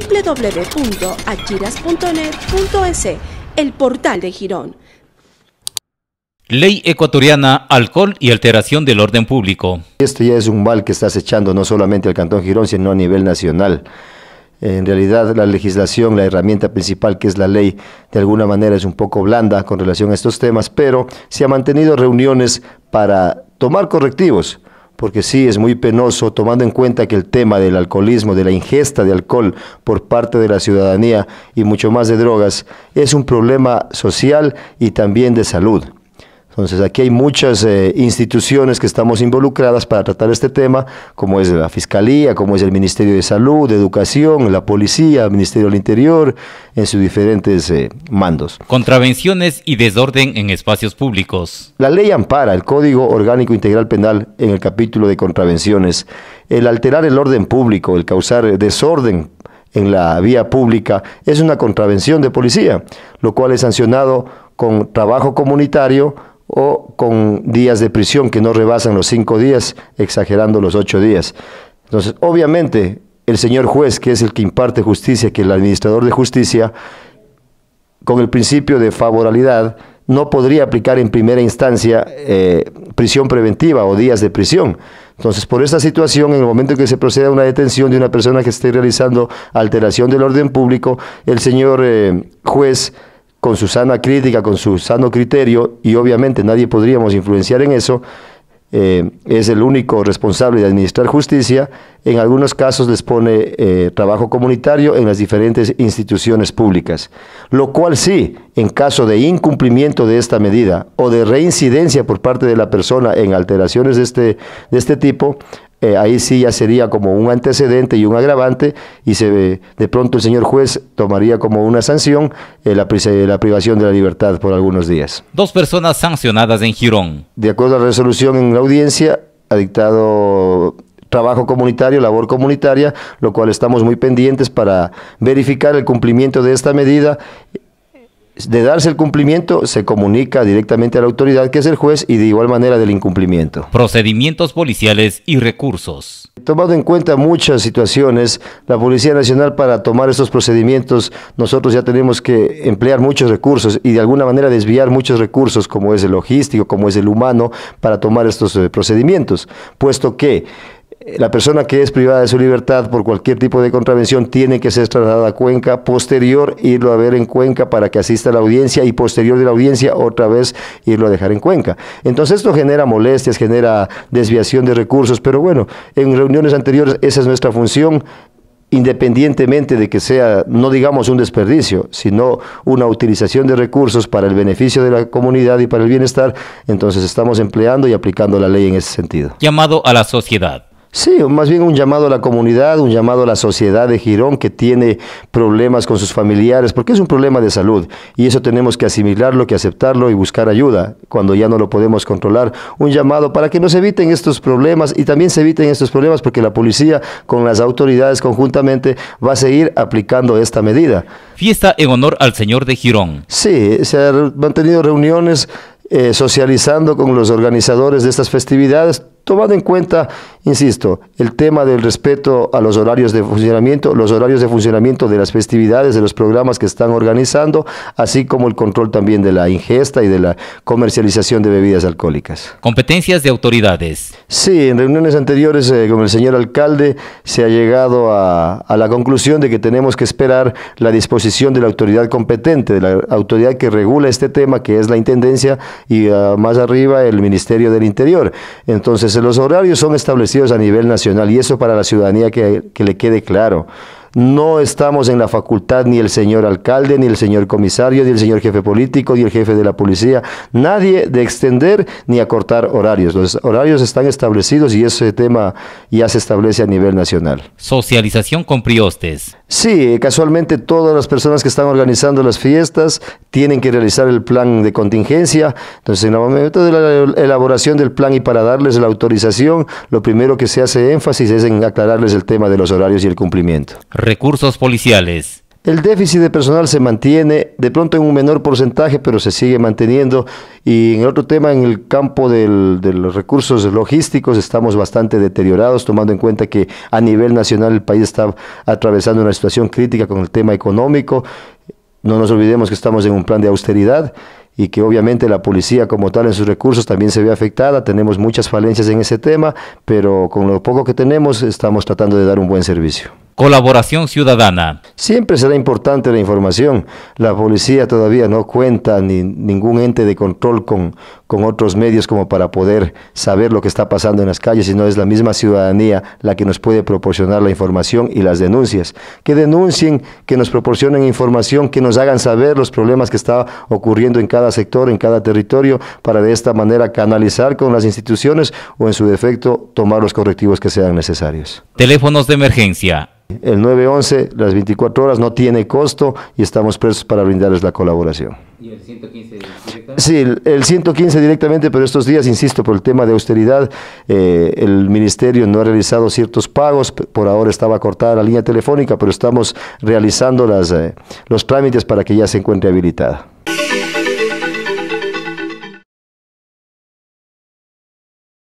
www.achiras.net.es, el portal de Girón. Ley ecuatoriana, alcohol y alteración del orden público. Esto ya es un mal que está acechando no solamente al Cantón Girón, sino a nivel nacional. En realidad la legislación, la herramienta principal que es la ley, de alguna manera es un poco blanda con relación a estos temas, pero se han mantenido reuniones para tomar correctivos porque sí es muy penoso tomando en cuenta que el tema del alcoholismo, de la ingesta de alcohol por parte de la ciudadanía y mucho más de drogas es un problema social y también de salud. Entonces aquí hay muchas eh, instituciones que estamos involucradas para tratar este tema, como es la Fiscalía, como es el Ministerio de Salud, de Educación, la Policía, el Ministerio del Interior, en sus diferentes eh, mandos. Contravenciones y desorden en espacios públicos. La ley ampara el Código Orgánico Integral Penal en el capítulo de contravenciones. El alterar el orden público, el causar desorden en la vía pública es una contravención de policía, lo cual es sancionado con trabajo comunitario o con días de prisión que no rebasan los cinco días, exagerando los ocho días. Entonces, obviamente, el señor juez, que es el que imparte justicia, que el administrador de justicia, con el principio de favorabilidad, no podría aplicar en primera instancia eh, prisión preventiva o días de prisión. Entonces, por esta situación, en el momento en que se proceda a una detención de una persona que esté realizando alteración del orden público, el señor eh, juez con su sana crítica, con su sano criterio, y obviamente nadie podríamos influenciar en eso, eh, es el único responsable de administrar justicia, en algunos casos les pone eh, trabajo comunitario en las diferentes instituciones públicas, lo cual sí, en caso de incumplimiento de esta medida o de reincidencia por parte de la persona en alteraciones de este, de este tipo, eh, ahí sí ya sería como un antecedente y un agravante y se eh, de pronto el señor juez tomaría como una sanción eh, la, la, privación de la libertad por algunos días. Dos personas sancionadas en Girón. De acuerdo a la resolución en la audiencia, ha dictado trabajo comunitario, labor comunitaria, lo cual estamos muy pendientes para verificar el cumplimiento de esta medida de darse el cumplimiento, se comunica directamente a la autoridad, que es el juez, y de igual manera del incumplimiento. Procedimientos policiales y recursos. Tomado en cuenta muchas situaciones, la Policía Nacional para tomar estos procedimientos, nosotros ya tenemos que emplear muchos recursos y de alguna manera desviar muchos recursos, como es el logístico, como es el humano, para tomar estos eh, procedimientos, puesto que la persona que es privada de su libertad por cualquier tipo de contravención tiene que ser trasladada a Cuenca, posterior irlo a ver en Cuenca para que asista a la audiencia y posterior de la audiencia otra vez irlo a dejar en Cuenca. Entonces esto genera molestias, genera desviación de recursos, pero bueno, en reuniones anteriores esa es nuestra función independientemente de que sea, no digamos un desperdicio, sino una utilización de recursos para el beneficio de la comunidad y para el bienestar, entonces estamos empleando y aplicando la ley en ese sentido. Llamado a la sociedad Sí, más bien un llamado a la comunidad, un llamado a la sociedad de Girón que tiene problemas con sus familiares, porque es un problema de salud y eso tenemos que asimilarlo, que aceptarlo y buscar ayuda cuando ya no lo podemos controlar. Un llamado para que nos eviten estos problemas y también se eviten estos problemas porque la policía con las autoridades conjuntamente va a seguir aplicando esta medida. Fiesta en honor al señor de Girón. Sí, se han tenido reuniones eh, socializando con los organizadores de estas festividades tomando en cuenta, insisto, el tema del respeto a los horarios de funcionamiento, los horarios de funcionamiento de las festividades, de los programas que están organizando, así como el control también de la ingesta y de la comercialización de bebidas alcohólicas. Competencias de autoridades. Sí, en reuniones anteriores eh, con el señor alcalde se ha llegado a, la conclusión de que tenemos que esperar la disposición de la autoridad competente, de la autoridad que regula este tema, que es la Intendencia, y ah, más arriba el Ministerio del Interior. Entonces, los horarios son establecidos a nivel nacional y eso para la ciudadanía que, que le quede claro. No estamos en la facultad ni el señor alcalde, ni el señor comisario, ni el señor jefe político, ni el jefe de la policía, nadie de extender ni acortar horarios. Los horarios están establecidos y ese tema ya se establece a nivel nacional. Socialización con priostes. Sí, casualmente todas las personas que están organizando las fiestas tienen que realizar el plan de contingencia. Entonces, en el momento de la elaboración del plan y para darles la autorización, lo primero que se hace énfasis es en aclararles el tema de los horarios y el cumplimiento. Recursos policiales. El déficit de personal se mantiene, de pronto en un menor porcentaje, pero se sigue manteniendo. Y en el otro tema, en el campo de los recursos logísticos, estamos bastante deteriorados, tomando en cuenta que a nivel nacional el país está atravesando una situación crítica con el tema económico. No nos olvidemos que estamos en un plan de austeridad y que obviamente la policía como tal en sus recursos también se ve afectada, tenemos muchas falencias en ese tema, pero con lo poco que tenemos estamos tratando de dar un buen servicio. Colaboración Ciudadana. Siempre será importante la información. La policía todavía no cuenta ni ningún ente de control con, con otros medios como para poder saber lo que está pasando en las calles, sino es la misma ciudadanía la que nos puede proporcionar la información y las denuncias. Que denuncien, que nos proporcionen información, que nos hagan saber los problemas que está ocurriendo en cada sector, en cada territorio, para de esta manera canalizar con las instituciones o en su defecto tomar los correctivos que sean necesarios. Teléfonos de emergencia el 911, las 24 horas, no tiene costo y estamos prestos para brindarles la colaboración. ¿Y el 115 directamente? Sí, el, 115 directamente, pero estos días, insisto, por el tema de austeridad, eh, el ministerio no ha realizado ciertos pagos, por ahora estaba cortada la línea telefónica, pero estamos realizando las, eh, los trámites para que ya se encuentre habilitada.